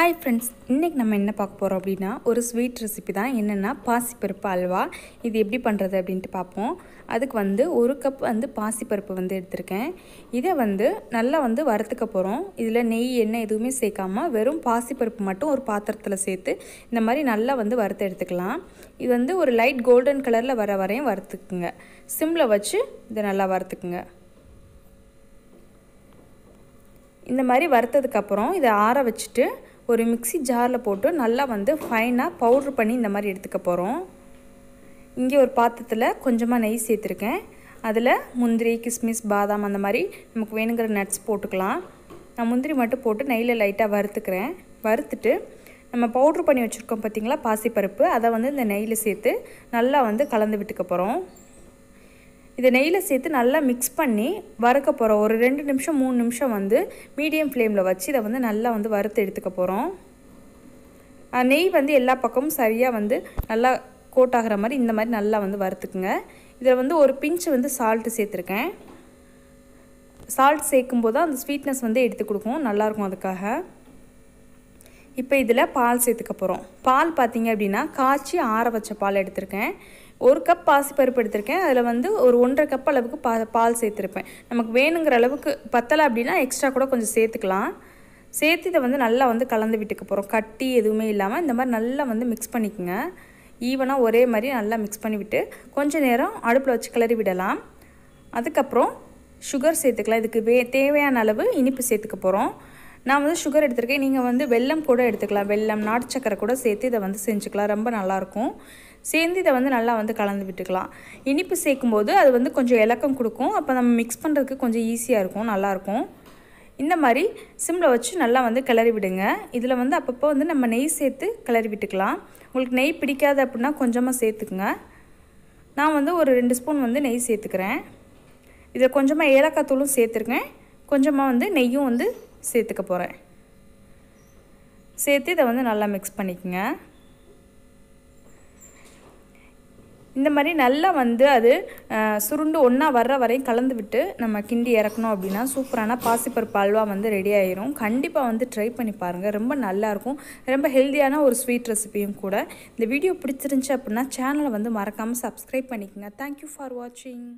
hi friends இன்றைக்கி நம்ம என்ன பார்க்க போகிறோம் அப்படின்னா ஒரு ஸ்வீட் ரெசிபி தான் என்னென்னா பாசிப்பருப்பு அல்வா இது எப்படி பண்ணுறது அப்படின்ட்டு பார்ப்போம் அதுக்கு வந்து ஒரு கப் வந்து பாசிப்பருப்பு வந்து எடுத்திருக்கேன் இதை வந்து நல்லா வந்து வறுத்துக்க போகிறோம் இதில் நெய் எண்ணெய் எதுவுமே சேர்க்காமல் வெறும் பாசிப்பருப்பு மட்டும் ஒரு பாத்திரத்தில் சேர்த்து இந்த மாதிரி நல்லா வந்து வறுத்து எடுத்துக்கலாம் இது வந்து ஒரு லைட் கோல்டன் கலரில் வர வரையும் வறுத்துக்குங்க சிம்மில் வச்சு இதை நல்லா வறுத்துக்குங்க இந்த மாதிரி வறுத்ததுக்கப்புறம் இதை ஆற வச்சுட்டு ஒரு மிக்சி ஜாரில் போட்டு நல்லா வந்து ஃபைனாக பவுட்ரு பண்ணி இந்த மாதிரி எடுத்துக்க போகிறோம் இங்கே ஒரு பாத்திரத்தில் கொஞ்சமாக நெய் சேர்த்துருக்கேன் அதில் முந்திரி கிஸ்மிஸ் பாதாம் அந்த மாதிரி நமக்கு வேணுங்கிற நட்ஸ் போட்டுக்கலாம் நான் முந்திரி மட்டும் போட்டு நெய்யில் லைட்டாக வறுத்துக்கிறேன் வறுத்துட்டு நம்ம பவுட்ரு பண்ணி வச்சுருக்கோம் பார்த்திங்களா பாசிப்பருப்பு அதை வந்து இந்த நெய்யில் சேர்த்து நல்லா வந்து கலந்து விட்டுக்க போகிறோம் இதை நெய்யில் சேர்த்து நல்லா மிக்ஸ் பண்ணி வறுக்க போகிறோம் ஒரு ரெண்டு நிமிஷம் மூணு நிமிஷம் வந்து மீடியம் ஃப்ளேமில் வச்சு இதை வந்து நல்லா வந்து வறுத்து எடுத்துக்க போகிறோம் நெய் வந்து எல்லா பக்கமும் சரியாக வந்து நல்லா கோட் ஆகிற மாதிரி இந்த மாதிரி நல்லா வந்து வறுத்துக்குங்க இதில் வந்து ஒரு பிஞ்சு வந்து சால்ட்டு சேர்த்துருக்கேன் சால்ட் சேர்க்கும் போது அந்த ஸ்வீட்னஸ் வந்து எடுத்து கொடுக்கும் நல்லாயிருக்கும் அதுக்காக இப்போ இதில் பால் சேர்த்துக்க போகிறோம் பால் பார்த்திங்க அப்படின்னா காய்ச்சி ஆற வச்ச பால் எடுத்திருக்கேன் ஒரு கப் பாசிப்பருப்பு எடுத்திருக்கேன் அதில் வந்து ஒரு ஒன்றரை கப் அளவுக்கு பா பால் சேர்த்துருப்பேன் நமக்கு வேணுங்கிற அளவுக்கு பத்தலை அப்படின்னா எக்ஸ்ட்ரா கூட கொஞ்சம் சேர்த்துக்கலாம் சேர்த்து இதை வந்து நல்லா வந்து கலந்து விட்டுக்க போகிறோம் கட்டி எதுவுமே இல்லாமல் இந்த மாதிரி நல்லா வந்து மிக்ஸ் பண்ணிக்கோங்க ஈவனாக ஒரே மாதிரி நல்லா மிக்ஸ் பண்ணிவிட்டு கொஞ்சம் நேரம் அடுப்பில் வச்சு கிளறி விடலாம் அதுக்கப்புறம் சுகர் சேர்த்துக்கலாம் இதுக்கு வே தேவையான அளவு இனிப்பு சேர்த்துக்க போகிறோம் நான் வந்து சுகர் எடுத்துருக்கேன் நீங்கள் வந்து வெல்லம் கூட எடுத்துக்கலாம் வெல்லம் நாட்டு சக்கரை கூட சேர்த்து இதை வந்து செஞ்சுக்கலாம் ரொம்ப நல்லாயிருக்கும் சேர்ந்து இதை வந்து நல்லா வந்து கலந்து விட்டுக்கலாம் இனிப்பு சேர்க்கும்போது அது வந்து கொஞ்சம் இலக்கம் கொடுக்கும் அப்போ நம்ம மிக்ஸ் பண்ணுறதுக்கு கொஞ்சம் ஈஸியாக இருக்கும் நல்லாயிருக்கும் இந்த மாதிரி சிம்மில் வச்சு நல்லா வந்து கிளறி விடுங்க இதில் வந்து அப்பப்போ வந்து நம்ம நெய் சேர்த்து கிளறி விட்டுக்கலாம் உங்களுக்கு நெய் பிடிக்காது அப்படின்னா கொஞ்சமாக சேர்த்துக்குங்க நான் வந்து ஒரு ரெண்டு ஸ்பூன் வந்து நெய் சேர்த்துக்கிறேன் இதில் கொஞ்சமாக ஏலக்காய் தூளும் சேர்த்துருக்கேன் கொஞ்சமாக வந்து நெய்யும் வந்து சேர்த்துக்க போகிறேன் சேர்த்து இதை வந்து நல்லா மிக்ஸ் பண்ணிக்கோங்க இந்த மாதிரி நல்லா வந்து அது சுருண்டு ஒன்றா வர்ற வரையும் கலந்து விட்டு நம்ம கிண்டி இறக்கணும் அப்படின்னா சூப்பரான பாசிப்பருப்பு அல்வா வந்து ரெடி ஆயிரும் கண்டிப்பாக வந்து ட்ரை பண்ணி பாருங்கள் ரொம்ப நல்லாயிருக்கும் ரொம்ப ஹெல்த்தியான ஒரு ஸ்வீட் ரெசிபியும் கூட இந்த வீடியோ பிடிச்சிருந்துச்சி அப்படின்னா சேனலை வந்து மறக்காமல் சப்ஸ்கிரைப் பண்ணிக்கோங்க தேங்க்யூ ஃபார் வாட்சிங்